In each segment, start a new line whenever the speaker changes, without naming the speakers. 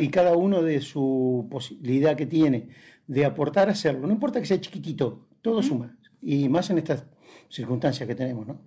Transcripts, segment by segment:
y cada uno de su posibilidad que tiene de aportar a hacerlo. No importa que sea chiquitito, todo suma. Y más en estas circunstancias que tenemos, ¿no?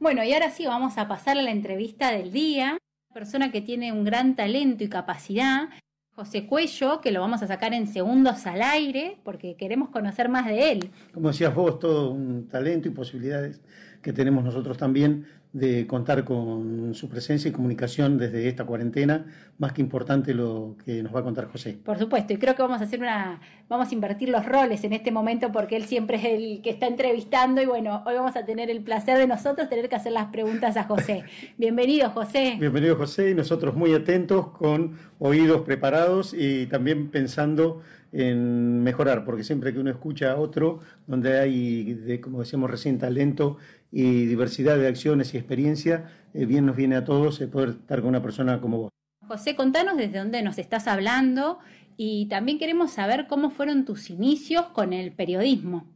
Bueno, y ahora sí vamos a pasar a la entrevista del día. Una persona que tiene un gran talento y capacidad, José Cuello, que lo vamos a sacar en segundos al aire, porque queremos conocer más
de él. Como decías vos, todo un talento y posibilidades que tenemos nosotros también de contar con su presencia y comunicación desde esta cuarentena, más que importante lo que nos va a contar José.
Por supuesto, y creo que vamos a hacer una, vamos a invertir los roles en este momento porque él siempre es el que está entrevistando y bueno, hoy vamos a tener el placer de nosotros tener que hacer las preguntas a José. Bienvenido José.
Bienvenido José y nosotros muy atentos con oídos preparados y también pensando en mejorar, porque siempre que uno escucha a otro, donde hay, de, como decíamos recién, talento y diversidad de acciones y experiencia, eh, bien nos viene a todos eh, poder estar con una persona como vos.
José, contanos desde dónde nos estás hablando y también queremos saber cómo fueron tus inicios con el periodismo.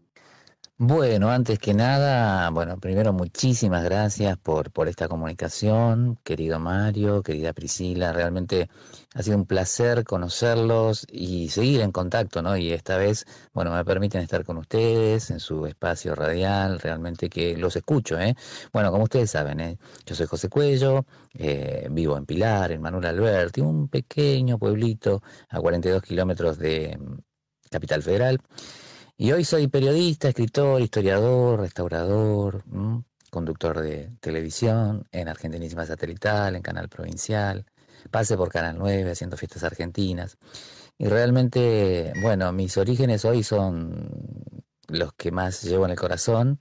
Bueno, antes que nada, bueno, primero muchísimas gracias por, por esta comunicación, querido Mario, querida Priscila, realmente ha sido un placer conocerlos y seguir en contacto, ¿no? Y esta vez, bueno, me permiten estar con ustedes en su espacio radial, realmente que los escucho, ¿eh? Bueno, como ustedes saben, ¿eh? yo soy José Cuello, eh, vivo en Pilar, en Manuel Alberti, un pequeño pueblito a 42 kilómetros de mm, Capital Federal. Y hoy soy periodista, escritor, historiador, restaurador, conductor de televisión en Argentinísima Satelital, en Canal Provincial, pase por Canal 9 haciendo fiestas argentinas. Y realmente, bueno, mis orígenes hoy son los que más llevo en el corazón,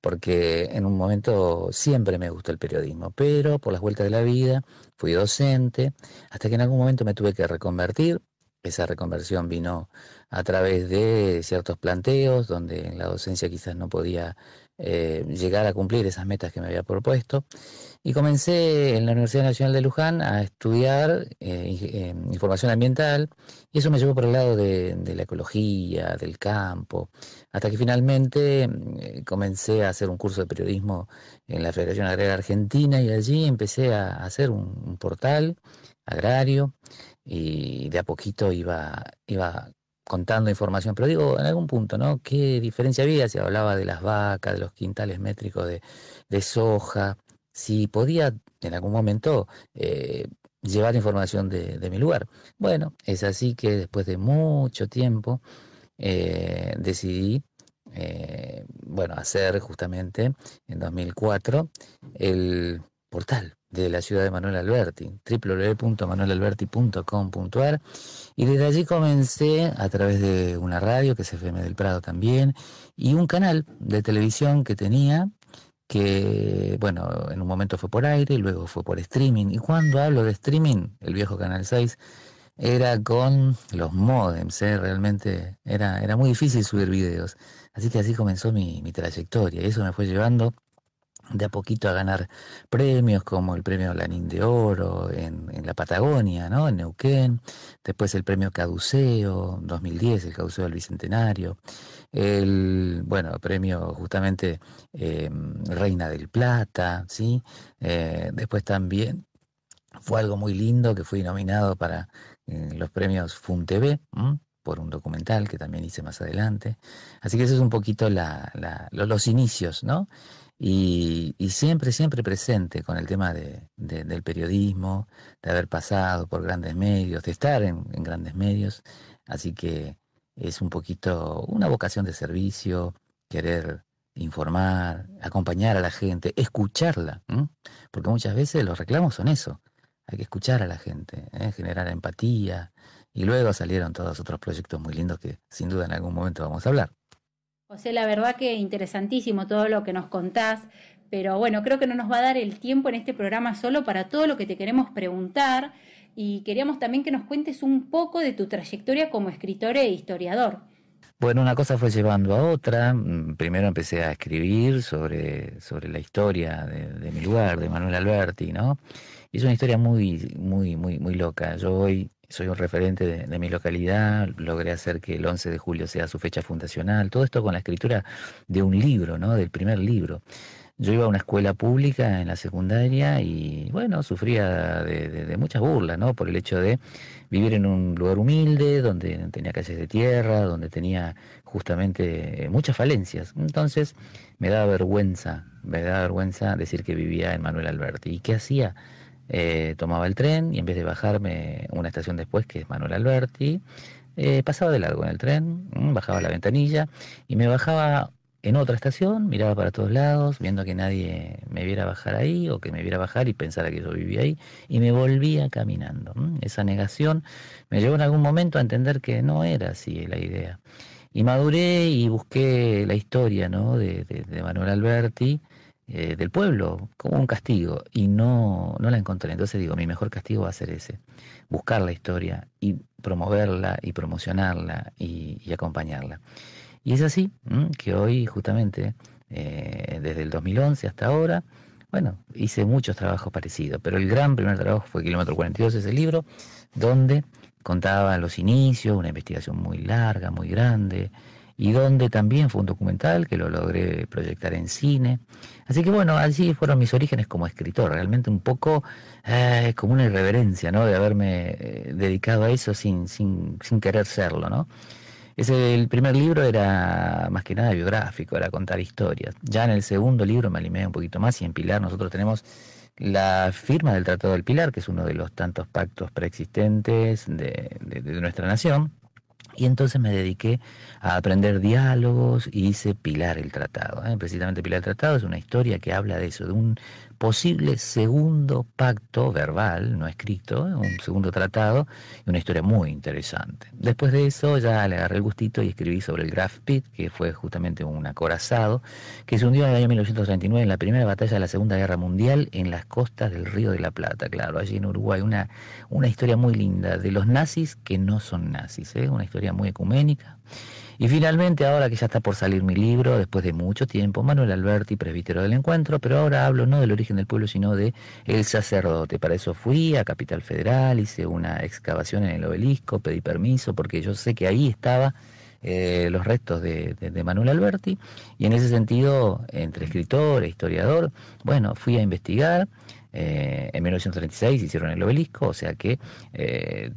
porque en un momento siempre me gustó el periodismo, pero por las vueltas de la vida fui docente, hasta que en algún momento me tuve que reconvertir esa reconversión vino a través de ciertos planteos donde la docencia quizás no podía eh, llegar a cumplir esas metas que me había propuesto. Y comencé en la Universidad Nacional de Luján a estudiar eh, eh, información ambiental y eso me llevó por el lado de, la ecología, del campo, hasta que finalmente comencé a hacer un curso de periodismo en la Federación Agraria Argentina y allí empecé a hacer un portal agrario y de a poquito iba, iba contando información, pero digo, en algún punto, ¿no? ¿Qué diferencia había? Se hablaba de las vacas, de los quintales métricos de, soja, si podía en algún momento eh, llevar información de, mi lugar. Bueno, es así que después de mucho tiempo eh, decidí, eh, bueno, hacer justamente en 2004 el portal de la ciudad de Manuel Alberti, www.manuelalberti.com.ar. Y desde allí comencé a través de una radio, que es FM del Prado también, y un canal de televisión que tenía, que, bueno, en un momento fue por aire y luego fue por streaming. Y cuando hablo de streaming, el viejo Canal 6, era con los modems, ¿eh? realmente era, era muy difícil subir videos. Así que así comenzó mi, mi trayectoria y eso me fue llevando de a poquito a ganar premios como el premio Lanín de Oro en, la Patagonia, ¿no? en Neuquén, después el premio Caduceo 2010, el Caduceo del Bicentenario, el bueno, premio justamente eh, Reina del Plata, ¿sí? Eh, después también fue algo muy lindo que fui nominado para eh, los premios FUN TV por un documental que también hice más adelante. Así que eso es un poquito la, los inicios, ¿no? Y, siempre, siempre presente con el tema de, del periodismo, de haber pasado por grandes medios, de estar en, grandes medios. Así que es un poquito una vocación de servicio, querer informar, acompañar a la gente, escucharla, porque muchas veces los reclamos son eso, hay que escuchar a la gente, ¿eh? generar empatía, y luego salieron todos otros proyectos muy lindos que sin duda en algún momento vamos a hablar.
José, la verdad que interesantísimo todo lo que nos contás, pero bueno, creo que no nos va a dar el tiempo en este programa solo para todo lo que te queremos preguntar y queríamos también que nos cuentes un poco de tu trayectoria como escritor e historiador.
Bueno, una cosa fue llevando a otra. Mm, primero empecé a escribir sobre, sobre la historia de, de mi lugar, de Manuel Alberti, ¿no? es una historia muy, muy, muy, muy loca. Yo voy soy un referente de, mi localidad, logré hacer que el 11 de julio sea su fecha fundacional, todo esto con la escritura de un libro, ¿no? Del primer libro. Yo iba a una escuela pública en la secundaria y, bueno, sufría de, muchas burlas, ¿no? Por el hecho de vivir en un lugar humilde, donde tenía calles de tierra, donde tenía justamente muchas falencias. Entonces, me daba vergüenza, me daba vergüenza decir que vivía en Manuel Alberti. ¿Y qué hacía? Eh, tomaba el tren y en vez de bajarme una estación después, que es Manuel Alberti, eh, pasaba de largo en el tren, mm, bajaba la ventanilla y me bajaba en otra estación, miraba para todos lados, viendo que nadie me viera bajar ahí o que me viera bajar y pensara que yo vivía ahí, y me volvía caminando. Mm. Esa negación me llevó en algún momento a entender que no era así la idea. Y maduré y busqué la historia ¿no? de Manuel Alberti eh, del pueblo, como un castigo, y no, no la encontré. Entonces digo, mi mejor castigo va a ser ese, buscar la historia y promoverla y promocionarla y, acompañarla. Y es así que hoy justamente, eh, desde el 2011 hasta ahora, bueno, hice muchos trabajos parecidos, pero el gran primer trabajo fue Kilómetro 42, ese libro, donde contaba los inicios, una investigación muy larga, muy grande, y donde también fue un documental que lo logré proyectar en cine. Así que bueno, allí fueron mis orígenes como escritor, realmente un poco eh, como una irreverencia, ¿no? De haberme eh, dedicado a eso sin, sin, sin querer serlo, ¿no? Ese, el primer libro era más que nada biográfico, era contar historias. Ya en el segundo libro me animé un poquito más y en Pilar nosotros tenemos la firma del Tratado del Pilar, que es uno de los tantos pactos preexistentes de, de, de nuestra nación, y entonces me dediqué a aprender diálogos y hice Pilar el Tratado. ¿eh? Precisamente Pilar el Tratado es una historia que habla de eso, de un posible segundo pacto verbal, no escrito, un segundo tratado, y una historia muy interesante. Después de eso ya le agarré el gustito y escribí sobre el Graf Pitt, que fue justamente un acorazado, que se hundió en el año 1939 en la primera batalla de la Segunda Guerra Mundial en las costas del Río de la Plata, claro, allí en Uruguay. Una, una historia muy linda de los nazis que no son nazis, ¿eh? una historia muy ecuménica. Y finalmente, ahora que ya está por salir mi libro, después de mucho tiempo, Manuel Alberti, presbítero del encuentro, pero ahora hablo no del origen del pueblo, sino de el sacerdote. Para eso fui a Capital Federal, hice una excavación en el obelisco, pedí permiso, porque yo sé que ahí estaba eh, los restos de, de, Manuel Alberti, y en ese sentido, entre escritor e historiador, bueno, fui a investigar, eh, en 1936 hicieron el obelisco, o sea que eh,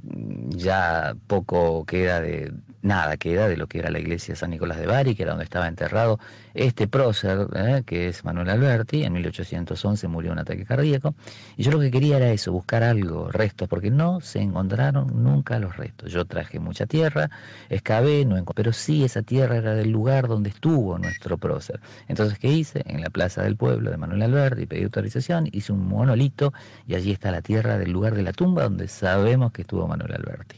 ya poco queda de, nada queda de lo que era la iglesia San Nicolás de Bari, que era donde estaba enterrado este prócer, eh, que es Manuel Alberti, en 1811 murió un ataque cardíaco, y yo lo que quería era eso, buscar algo, restos, porque no se encontraron nunca los restos. Yo traje mucha tierra, excavé, no pero sí esa tierra era del lugar donde estuvo nuestro prócer. Entonces, ¿qué hice? En la plaza del pueblo de Manuel Alberti pedí autorización, hice un monumento y allí está la tierra del lugar de la tumba donde sabemos que estuvo Manuel Alberti.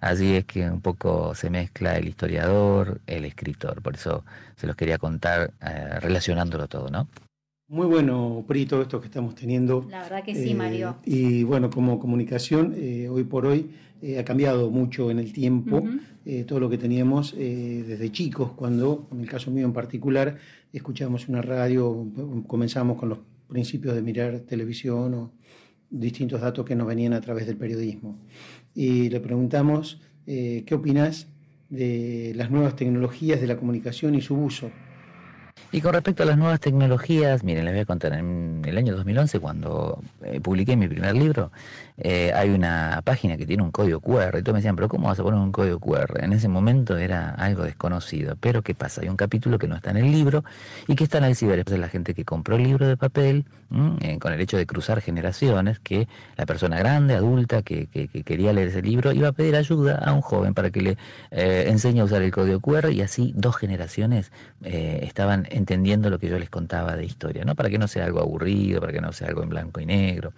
Así es que un poco se mezcla el historiador, el escritor, por eso se los quería contar eh, relacionándolo todo, ¿no?
Muy bueno, Prito, esto que estamos teniendo. La
verdad que sí, Mario.
Eh, y bueno, como comunicación, eh, hoy por hoy ha cambiado mucho en el tiempo, todo lo que teníamos desde chicos, cuando, en el caso mío en particular, escuchábamos una radio, comenzamos con los principios de mirar televisión o distintos datos que nos venían a través del periodismo. Y le preguntamos, eh, ¿qué opinas de las nuevas tecnologías de la comunicación y su uso?
Y con respecto a las nuevas tecnologías, miren, les voy a contar, en el año 2011, cuando eh, publiqué mi primer libro, eh, hay una página que tiene un código QR, y todos me decían, pero ¿cómo vas a poner un código QR? En ese momento era algo desconocido, pero ¿qué pasa? Hay un capítulo que no está en el libro y que está en el de la gente que compró el libro de papel, eh, con el hecho de cruzar generaciones, que la persona grande, adulta, que, quería leer ese libro, iba a pedir ayuda a un joven para que le enseñe a usar el código QR y así dos generaciones estaban entendiendo lo que yo les contaba de historia, ¿no? Para que no sea algo aburrido, para que no sea algo en blanco y negro.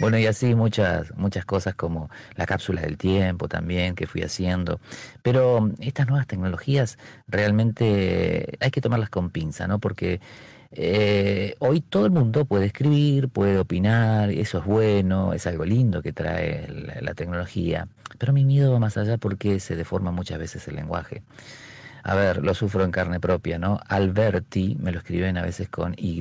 Bueno, y así muchas, muchas cosas como la cápsula del tiempo también que fui haciendo. Pero estas nuevas tecnologías realmente hay que tomarlas con pinza, ¿no? Porque eh, hoy todo el mundo puede escribir, puede opinar, eso es bueno, es algo lindo que trae la tecnología. Pero mi miedo va más allá porque se deforma muchas veces el lenguaje a ver, lo sufro en carne propia, ¿no? Alberti, me lo escriben a veces con Y,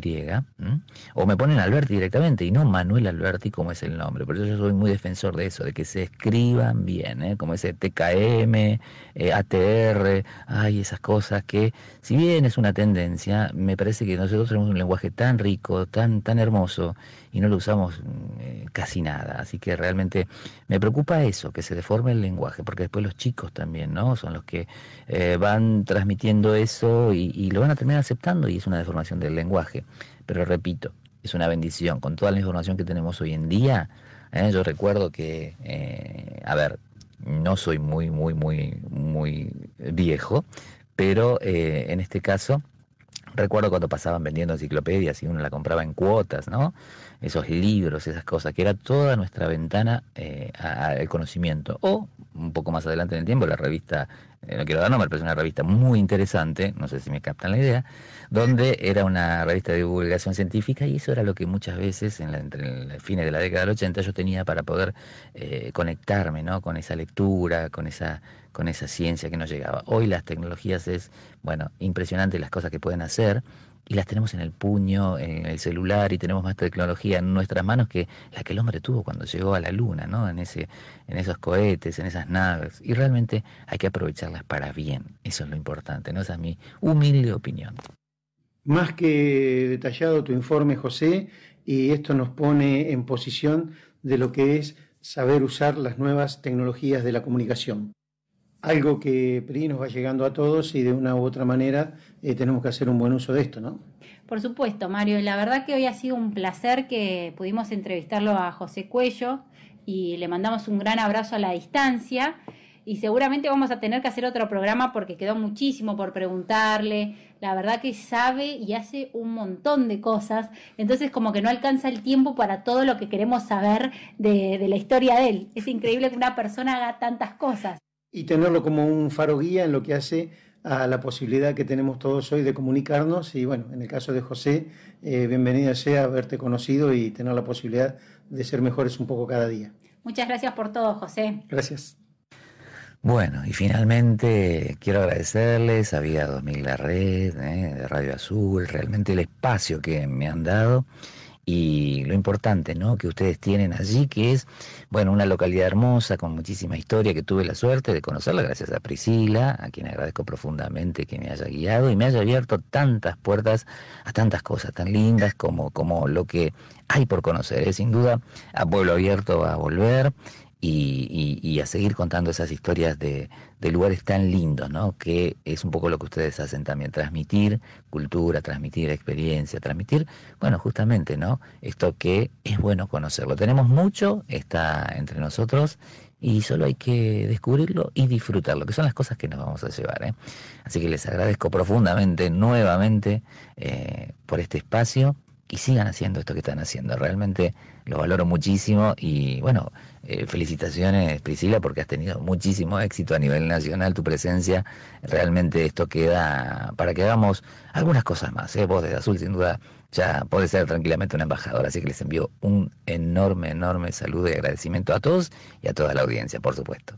o me ponen Alberti directamente y no Manuel Alberti como es el nombre. Por eso yo soy muy defensor de eso, de que se escriban bien, ¿eh? como ese TKM, eh, ATR, hay esas cosas que, si bien es una tendencia, me parece que nosotros tenemos un lenguaje tan rico, tan, tan hermoso, y no lo usamos mm, eh, casi nada. Así que realmente me preocupa eso, que se deforme el lenguaje, porque después los chicos también, ¿no? Son los que eh, van transmitiendo eso y, lo van a terminar aceptando y es una deformación del lenguaje. Pero repito, es una bendición. Con toda la información que tenemos hoy en día, ¿eh? yo recuerdo que, eh, a ver, no soy muy, muy, muy, muy viejo, pero eh, en este caso Recuerdo cuando pasaban vendiendo enciclopedias y uno la compraba en cuotas, ¿no? Esos libros, esas cosas, que era toda nuestra ventana eh, al conocimiento. O, un poco más adelante en el tiempo, la revista, eh, no quiero dar nombre, pero es una revista muy interesante, no sé si me captan la idea, donde era una revista de divulgación científica y eso era lo que muchas veces, en la, entre fines de la década del 80, yo tenía para poder eh, conectarme, ¿no? Con esa lectura, con esa con esa ciencia que nos llegaba. Hoy las tecnologías es, bueno, impresionante las cosas que pueden hacer y las tenemos en el puño, en el celular y tenemos más tecnología en nuestras manos que la que el hombre tuvo cuando llegó a la luna, ¿no? En ese en esos cohetes, en esas naves y realmente hay que aprovecharlas para bien. Eso es lo importante, ¿no? Esa es mi humilde opinión.
Más que detallado tu informe, José, y esto nos pone en posición de lo que es saber usar las nuevas tecnologías de la comunicación algo que PRI nos va llegando a todos y de una u otra manera eh, tenemos que hacer un buen uso de esto, ¿no?
Por supuesto, Mario. La verdad que hoy ha sido un placer que pudimos entrevistarlo a José Cuello y le mandamos un gran abrazo a la distancia. Y seguramente vamos a tener que hacer otro programa porque quedó muchísimo por preguntarle. La verdad que sabe y hace un montón de cosas. Entonces como que no alcanza el tiempo para todo lo que queremos saber de la historia de él. Es increíble que una persona haga tantas cosas
y tenerlo como un faro guía en lo que hace a la posibilidad que tenemos todos hoy de comunicarnos y bueno, en el caso de José, bienvenido eh, bienvenida sea haberte conocido y tener la posibilidad de ser mejores un poco cada día.
Muchas gracias por todo, José.
Gracias.
Bueno, y finalmente quiero agradecerles a Vía 2000 La Red, de Radio Azul, realmente el espacio que me han dado y lo importante ¿no? que ustedes tienen allí, que es bueno, una localidad hermosa, con muchísima historia, que tuve la suerte de conocerla gracias a Priscila, a quien agradezco profundamente que me haya guiado y me haya abierto tantas puertas a tantas cosas tan lindas como, como lo que hay por conocer. es ¿eh? Sin duda, a Pueblo Abierto va a volver, y, a seguir contando esas historias de, lugares tan lindos, ¿no? Que es un poco lo que ustedes hacen también, transmitir cultura, transmitir experiencia, transmitir, bueno, justamente, ¿no? Esto que es bueno conocerlo. Tenemos mucho, está entre nosotros y solo hay que descubrirlo y disfrutarlo, que son las cosas que nos vamos a llevar. ¿eh? Así que les agradezco profundamente, nuevamente, eh, por este espacio y sigan haciendo esto que están haciendo. Realmente lo valoro muchísimo y bueno, eh, felicitaciones Priscila porque has tenido muchísimo éxito a nivel nacional, tu presencia, realmente esto queda para que hagamos algunas cosas más. ¿eh? Vos desde Azul sin duda ya podés ser tranquilamente un embajador, así que les envío un enorme, enorme saludo y agradecimiento a todos y a toda la audiencia, por supuesto.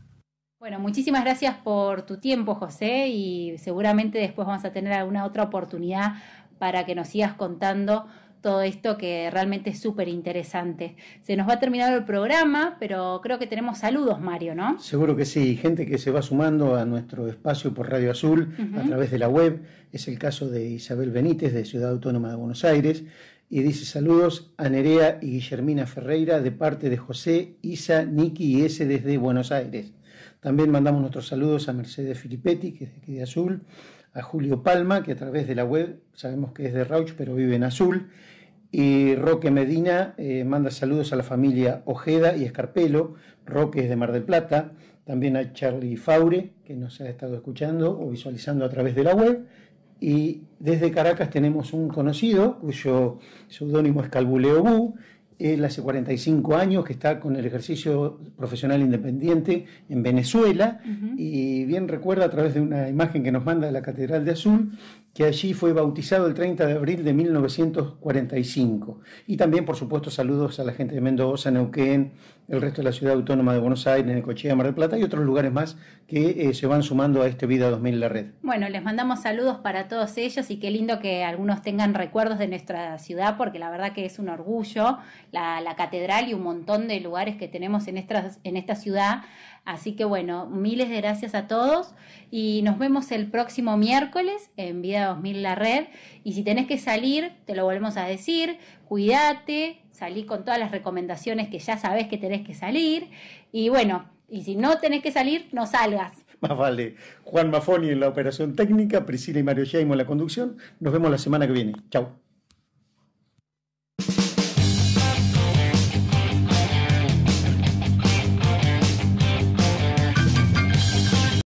Bueno,
muchísimas gracias por tu tiempo, José, y seguramente después vamos a tener alguna otra oportunidad para que nos sigas contando todo esto que realmente es súper interesante. Se nos va a terminar el programa, pero creo que tenemos saludos, Mario, ¿no?
Seguro que sí, gente que se va sumando a nuestro espacio por Radio Azul a través de la web. Es el caso de Isabel Benítez de Ciudad Autónoma de Buenos Aires. Y dice saludos a Nerea y Guillermina Ferreira de parte de José, Isa, Niki y ese desde Buenos Aires. También mandamos nuestros saludos a Mercedes Filippetti, que es de de Azul, a Julio Palma, que a través de la web sabemos que es de Rauch, pero vive en Azul. Y Roque Medina eh, manda saludos a la familia Ojeda y Escarpelo. Roque es de Mar del Plata. También a Charlie Faure, que nos ha estado escuchando o visualizando a través de la web. Y desde Caracas tenemos un conocido, cuyo seudónimo es Calbuleo Bu, él hace 45 años que está con el ejercicio profesional independiente en Venezuela y bien recuerda a través de una imagen que nos manda de la Catedral de Azul que allí fue bautizado el 30 de abril de 1945. Y también, por supuesto, saludos a la gente de Mendoza, Neuquén, el resto de la ciudad autónoma de Buenos Aires, Necochea, Mar del Plata y otros lugares más que eh, se van sumando a este Vida 2000 la red.
Bueno, les mandamos saludos para todos ellos y qué lindo que algunos tengan recuerdos de nuestra ciudad porque la verdad que es un orgullo la, catedral y un montón de lugares que tenemos en esta, en esta ciudad. Así que bueno, miles de gracias a todos y nos vemos el próximo miércoles en Vida 2000 La Red. Y si tenés que salir, te lo volvemos a decir, cuídate, salí con todas las recomendaciones que ya sabés que tenés que salir. Y bueno, y si no tenés que salir, no salgas.
Más vale. Juan Mafoni en la operación técnica, Priscila y Mario Jaimo en la conducción. Nos vemos la semana que viene. Chao.